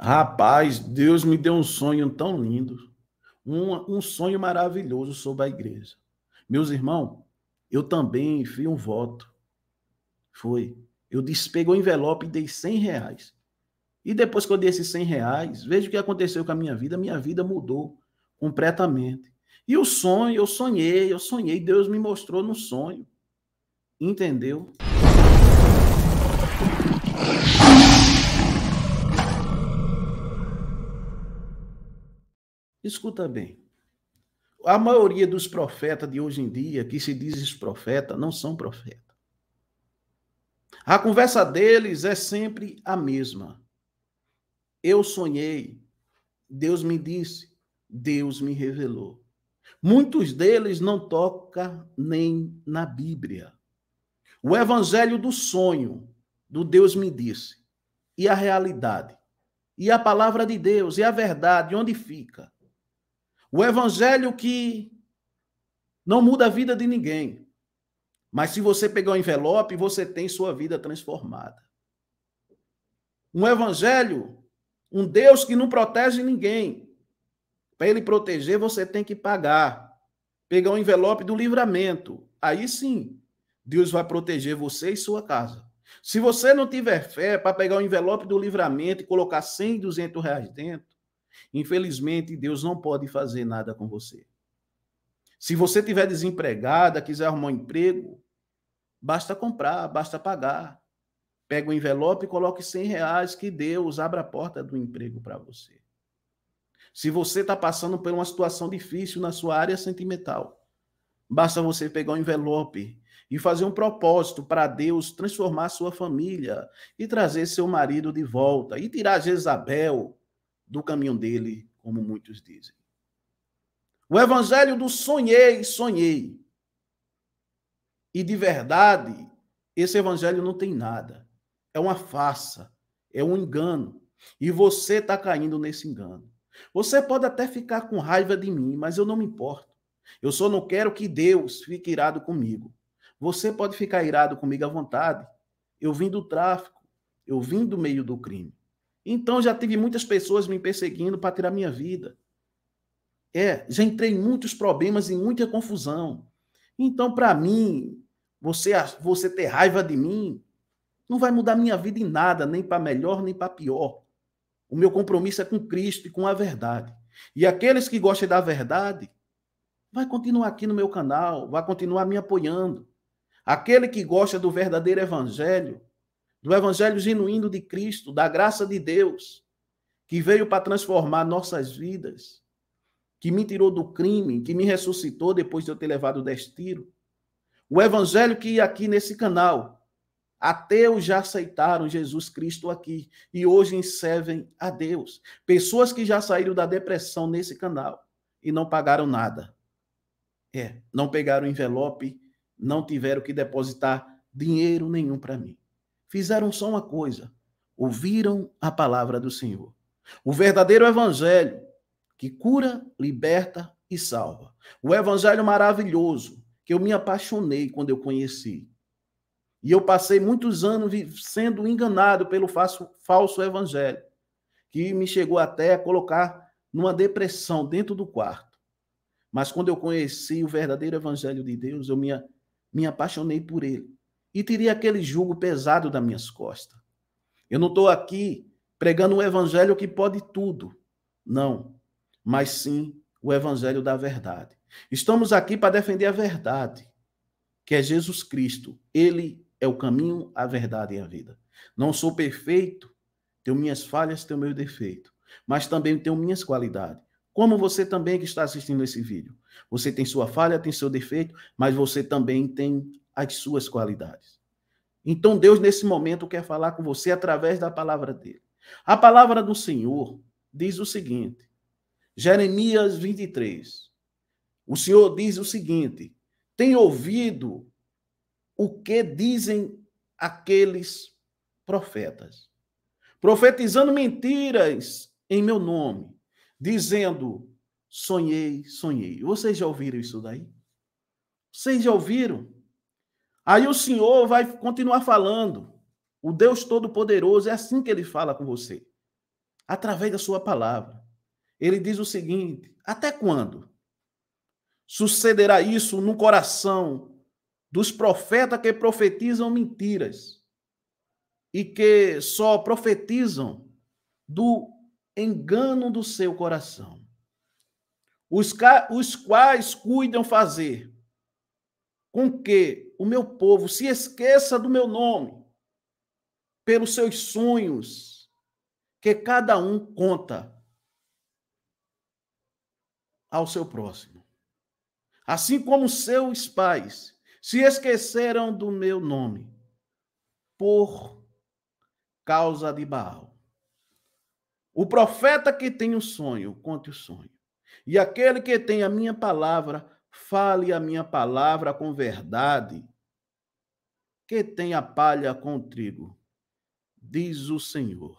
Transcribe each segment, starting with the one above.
Rapaz, Deus me deu um sonho tão lindo, um, um sonho maravilhoso sobre a igreja. Meus irmãos, eu também fiz um voto. Foi. Eu despeguei o envelope e dei 100 reais. E depois que eu dei esses 100 reais, veja o que aconteceu com a minha vida. Minha vida mudou completamente. E o sonho, eu sonhei, eu sonhei. Deus me mostrou no sonho. Entendeu? Escuta bem. A maioria dos profetas de hoje em dia, que se dizem profeta, não são profetas. A conversa deles é sempre a mesma. Eu sonhei, Deus me disse, Deus me revelou. Muitos deles não toca nem na Bíblia. O evangelho do sonho, do Deus me disse, e a realidade, e a palavra de Deus, e a verdade, onde fica? O evangelho que não muda a vida de ninguém. Mas se você pegar o um envelope, você tem sua vida transformada. Um evangelho, um Deus que não protege ninguém. Para ele proteger, você tem que pagar. Pegar o um envelope do livramento. Aí sim, Deus vai proteger você e sua casa. Se você não tiver fé para pegar o um envelope do livramento e colocar 100, 200 reais dentro, Infelizmente, Deus não pode fazer nada com você. Se você tiver desempregada, quiser arrumar um emprego, basta comprar, basta pagar. Pega o um envelope e coloque 100 reais que Deus abra a porta do emprego para você. Se você está passando por uma situação difícil na sua área sentimental, basta você pegar o um envelope e fazer um propósito para Deus transformar sua família e trazer seu marido de volta e tirar Jezabel do caminho dele, como muitos dizem. O evangelho do sonhei, sonhei. E de verdade, esse evangelho não tem nada. É uma farsa, é um engano. E você está caindo nesse engano. Você pode até ficar com raiva de mim, mas eu não me importo. Eu só não quero que Deus fique irado comigo. Você pode ficar irado comigo à vontade. Eu vim do tráfico, eu vim do meio do crime. Então já tive muitas pessoas me perseguindo para tirar minha vida. É, já entrei em muitos problemas e muita confusão. Então, para mim, você, você ter raiva de mim não vai mudar minha vida em nada, nem para melhor, nem para pior. O meu compromisso é com Cristo e com a verdade. E aqueles que gostam da verdade, vai continuar aqui no meu canal, vai continuar me apoiando. Aquele que gosta do verdadeiro evangelho, do evangelho genuíno de Cristo, da graça de Deus, que veio para transformar nossas vidas, que me tirou do crime, que me ressuscitou depois de eu ter levado o destino. O evangelho que aqui nesse canal, ateus já aceitaram Jesus Cristo aqui e hoje servem a Deus. Pessoas que já saíram da depressão nesse canal e não pagaram nada. É, não pegaram envelope, não tiveram que depositar dinheiro nenhum para mim fizeram só uma coisa: ouviram a palavra do Senhor. O verdadeiro evangelho que cura, liberta e salva. O evangelho maravilhoso que eu me apaixonei quando eu conheci. E eu passei muitos anos sendo enganado pelo falso, falso evangelho, que me chegou até a colocar numa depressão dentro do quarto. Mas quando eu conheci o verdadeiro evangelho de Deus, eu me, me apaixonei por ele e teria aquele jugo pesado das minhas costas. Eu não estou aqui pregando um evangelho que pode tudo, não, mas sim o evangelho da verdade. Estamos aqui para defender a verdade, que é Jesus Cristo. Ele é o caminho, a verdade e a vida. Não sou perfeito, tenho minhas falhas, tenho meu defeito, mas também tenho minhas qualidades. Como você também que está assistindo esse vídeo. Você tem sua falha, tem seu defeito, mas você também tem as suas qualidades. Então Deus, nesse momento, quer falar com você através da palavra dele. A palavra do Senhor diz o seguinte, Jeremias 23. O Senhor diz o seguinte: tem ouvido o que dizem aqueles profetas, profetizando mentiras em meu nome, dizendo: sonhei, sonhei. Vocês já ouviram isso daí? Vocês já ouviram? Aí o Senhor vai continuar falando. O Deus Todo-Poderoso é assim que ele fala com você, através da sua palavra. Ele diz o seguinte: até quando sucederá isso no coração dos profetas que profetizam mentiras e que só profetizam do engano do seu coração, os, os quais cuidam fazer com que o meu povo se esqueça do meu nome, pelos seus sonhos, que cada um conta ao seu próximo. Assim como seus pais se esqueceram do meu nome, por causa de Baal. O profeta que tem um sonho, conte o sonho. E aquele que tem a minha palavra, Fale a minha palavra com verdade. Que tem a palha com o trigo, diz o Senhor.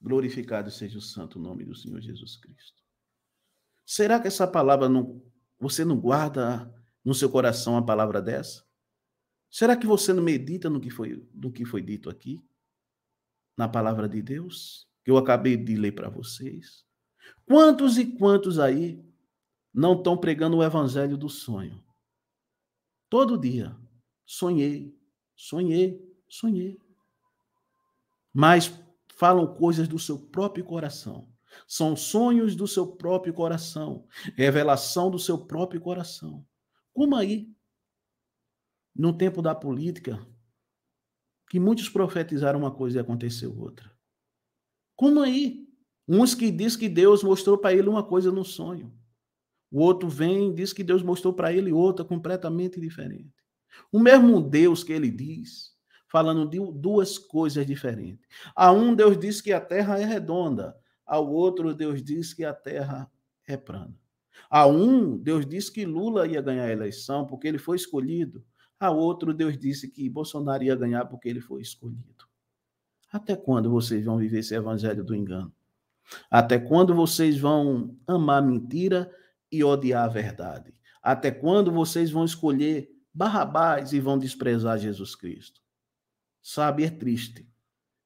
Glorificado seja o santo nome do Senhor Jesus Cristo. Será que essa palavra não você não guarda no seu coração a palavra dessa? Será que você não medita no que foi no que foi dito aqui? Na palavra de Deus que eu acabei de ler para vocês? Quantos e quantos aí não estão pregando o evangelho do sonho. Todo dia, sonhei, sonhei, sonhei. Mas falam coisas do seu próprio coração. São sonhos do seu próprio coração, revelação do seu próprio coração. Como aí, no tempo da política, que muitos profetizaram uma coisa e aconteceu outra. Como aí? Uns que diz que Deus mostrou para ele uma coisa no sonho. O outro vem e diz que Deus mostrou para ele outra completamente diferente. O mesmo Deus que ele diz, falando de duas coisas diferentes. A um Deus diz que a terra é redonda, ao outro Deus diz que a terra é plana. A um Deus diz que Lula ia ganhar a eleição porque ele foi escolhido. A outro Deus disse que Bolsonaro ia ganhar porque ele foi escolhido. Até quando vocês vão viver esse evangelho do engano? Até quando vocês vão amar mentira e odiar a verdade? Até quando vocês vão escolher Barrabás e vão desprezar Jesus Cristo? Sabe, é triste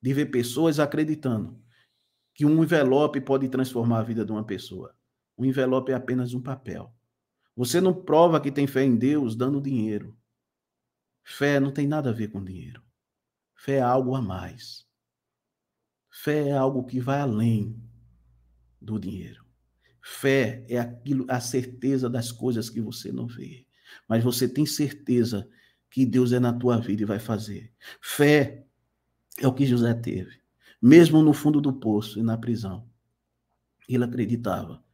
de ver pessoas acreditando que um envelope pode transformar a vida de uma pessoa. Um envelope é apenas um papel. Você não prova que tem fé em Deus dando dinheiro. Fé não tem nada a ver com dinheiro. Fé é algo a mais. Fé é algo que vai além do dinheiro. Fé é aquilo, a certeza das coisas que você não vê, mas você tem certeza que Deus é na tua vida e vai fazer. Fé é o que José teve, mesmo no fundo do poço e na prisão. Ele acreditava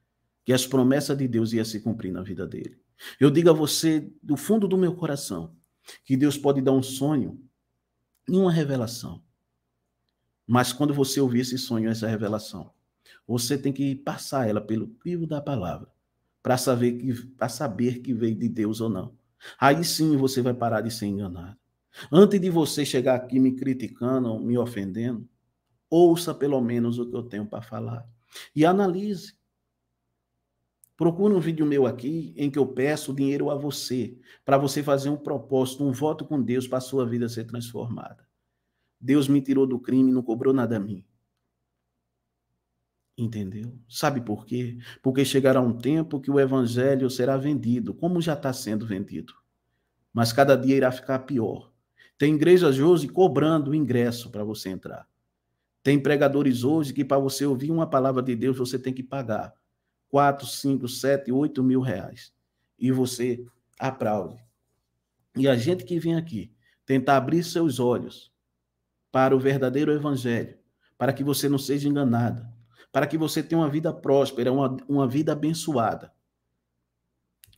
que as promessas de Deus iam se cumprir na vida dele. Eu digo a você, do fundo do meu coração, que Deus pode dar um sonho e uma revelação. Mas quando você ouvir esse sonho, essa revelação, você tem que passar ela pelo crivo da palavra para saber que para saber que veio de Deus ou não. Aí sim você vai parar de ser enganado. Antes de você chegar aqui me criticando, me ofendendo, ouça pelo menos o que eu tenho para falar e analise. Procure um vídeo meu aqui em que eu peço dinheiro a você, para você fazer um propósito, um voto com Deus para a sua vida ser transformada. Deus me tirou do crime, não cobrou nada a mim. Entendeu? Sabe por quê? Porque chegará um tempo que o evangelho será vendido, como já está sendo vendido. Mas cada dia irá ficar pior. Tem igrejas hoje cobrando ingresso para você entrar. Tem pregadores hoje que para você ouvir uma palavra de Deus você tem que pagar 4, 5, 7, 8 mil reais. E você aplaude. E a gente que vem aqui tentar abrir seus olhos para o verdadeiro evangelho, para que você não seja enganada para que você tenha uma vida próspera, uma, uma vida abençoada.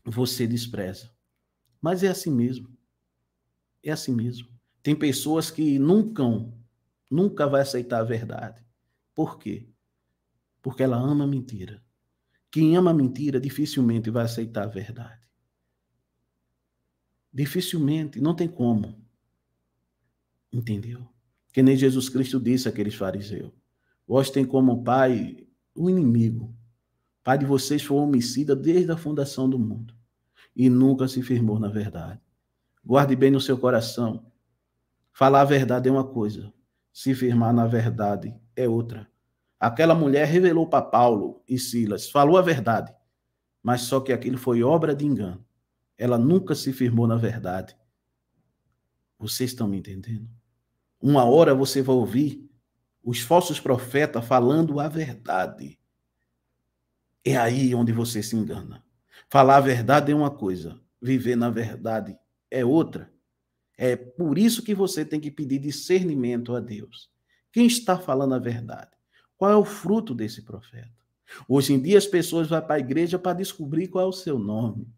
Você despreza. Mas é assim mesmo. É assim mesmo. Tem pessoas que nunca, nunca vai aceitar a verdade. Por quê? Porque ela ama a mentira. Quem ama a mentira dificilmente vai aceitar a verdade. Dificilmente, não tem como. Entendeu? Que nem Jesus Cristo disse àqueles fariseus. Vós tem como pai o inimigo. Pai de vocês foi homicida desde a fundação do mundo e nunca se firmou na verdade. Guarde bem no seu coração. Falar a verdade é uma coisa, se firmar na verdade é outra. Aquela mulher revelou para Paulo e Silas, falou a verdade, mas só que aquilo foi obra de engano. Ela nunca se firmou na verdade. Vocês estão me entendendo? Uma hora você vai ouvir os falsos profetas falando a verdade. É aí onde você se engana. Falar a verdade é uma coisa, viver na verdade é outra. É por isso que você tem que pedir discernimento a Deus. Quem está falando a verdade? Qual é o fruto desse profeta? Hoje em dia as pessoas vão para a igreja para descobrir qual é o seu nome.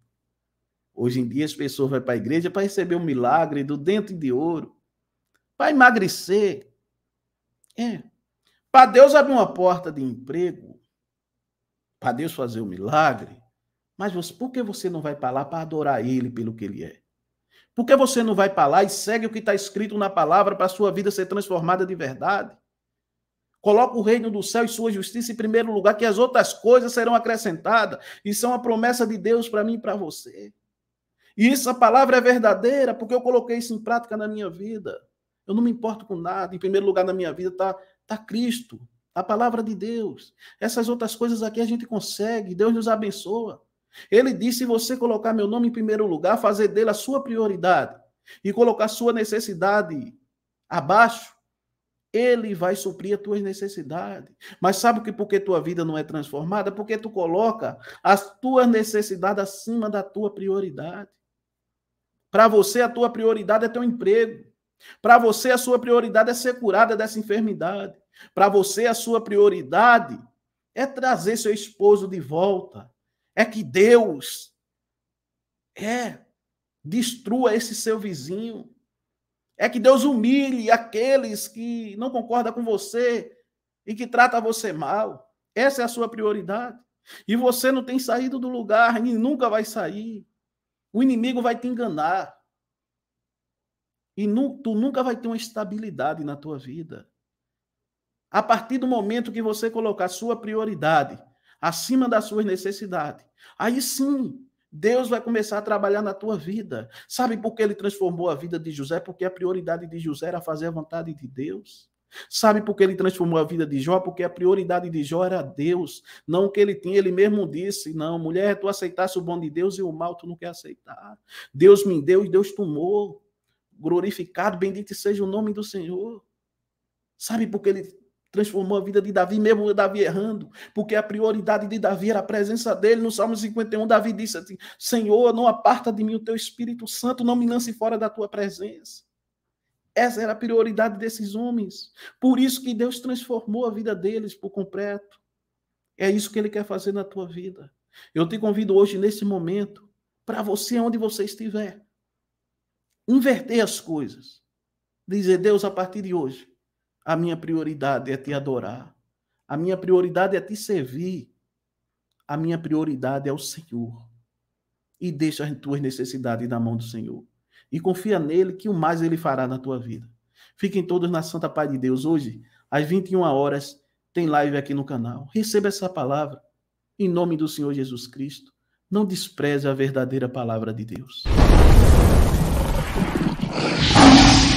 Hoje em dia as pessoas vão para a igreja para receber o um milagre do dente de ouro, para emagrecer, é. Para Deus abrir uma porta de emprego, para Deus fazer o um milagre, mas você, por que você não vai para lá para adorar Ele pelo que Ele é? Por que você não vai para lá e segue o que está escrito na palavra para a sua vida ser transformada de verdade? Coloca o reino do céu e sua justiça em primeiro lugar, que as outras coisas serão acrescentadas. e são é a promessa de Deus para mim e para você. E essa palavra é verdadeira, porque eu coloquei isso em prática na minha vida. Eu não me importo com nada. Em primeiro lugar na minha vida está tá Cristo, a palavra de Deus. Essas outras coisas aqui a gente consegue. Deus nos abençoa. Ele disse: se você colocar meu nome em primeiro lugar, fazer dele a sua prioridade e colocar sua necessidade abaixo, ele vai suprir as tuas necessidades. Mas sabe que porque tua vida não é transformada? Porque tu coloca as tuas necessidades acima da tua prioridade. Para você, a tua prioridade é teu emprego. Para você, a sua prioridade é ser curada dessa enfermidade. Para você, a sua prioridade é trazer seu esposo de volta. É que Deus é destrua esse seu vizinho. É que Deus humilhe aqueles que não concordam com você e que trata você mal. Essa é a sua prioridade. E você não tem saído do lugar e nunca vai sair. O inimigo vai te enganar. E nu, tu nunca vai ter uma estabilidade na tua vida. A partir do momento que você colocar sua prioridade acima das suas necessidades, aí sim Deus vai começar a trabalhar na tua vida. Sabe por que ele transformou a vida de José? Porque a prioridade de José era fazer a vontade de Deus. Sabe por que ele transformou a vida de Jó? Porque a prioridade de Jó era Deus, não o que ele tinha. Ele mesmo disse: Não, mulher, tu aceitasse o bom de Deus e o mal tu não quer aceitar. Deus me deu e Deus tomou glorificado, bendito seja o nome do Senhor. Sabe por que ele transformou a vida de Davi, mesmo Davi errando, porque a prioridade de Davi era a presença dele. No Salmo 51, Davi disse assim: Senhor, não aparta de mim o teu Espírito Santo, não me lance fora da tua presença. Essa era a prioridade desses homens. Por isso que Deus transformou a vida deles por completo. É isso que ele quer fazer na tua vida. Eu te convido hoje, nesse momento, para você, onde você estiver, inverter as coisas. Dizer, Deus, a partir de hoje, a minha prioridade é te adorar. A minha prioridade é te servir. A minha prioridade é o Senhor. E deixa as tuas necessidades na mão do Senhor. E confia nele que o mais ele fará na tua vida. Fiquem todos na santa paz de Deus. Hoje, às 21 horas, tem live aqui no canal. Receba essa palavra. Em nome do Senhor Jesus Cristo. Não despreze a verdadeira palavra de Deus. Thank you.